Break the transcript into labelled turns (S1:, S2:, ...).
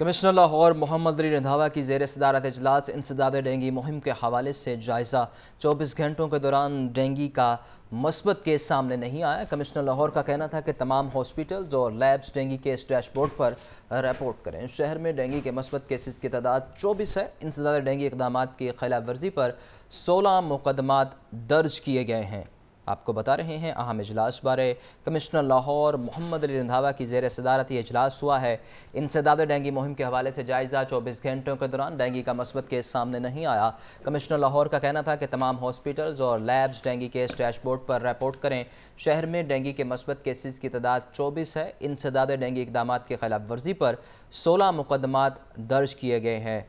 S1: commissioner Lahore Mohammad Ali Randhawa की जेर सदारत अजलास इंसदाद डेंगी मुहिम के हवाले से जायज़ा चौबीस घंटों के दौरान डेंगी का मस्बत केस सामने नहीं आया कमिश्नर लाहौर का कहना था कि तमाम हॉस्पिटल्स और लैब्स डेंगी केस डैशबोर्ड पर रिपोर्ट करें शहर में डेंगी के मस्बत केसेस की तादाद चौबीस है इंसदाद डेंगी इकदाम की खिलाफ वर्जी पर सोलह मुकदमा दर्ज किए गए हैं आपको बता रहे हैं अहम इजलास बारे कमिश्नर लाहौर मोहम्मद अली रंधावा की जेर सदारत ये इजलास हुआ है इंसदाद डेंगी मुहिम के हवाले से जायजा चौबीस घंटों के दौरान डेंगी का मस्बत केस सामने नहीं आया कमिश्नर लाहौर का कहना था कि तमाम हॉस्पिटल्स और लैब्स डेंगी केस डैशबोर्ड पर रिपोर्ट करें शहर में डेंगी के मस्बत केसेज़ की तादाद चौबीस है इंसदाद डेंगी इकदाम के खिलाफ वर्जी पर सोलह मुकदमा दर्ज किए गए हैं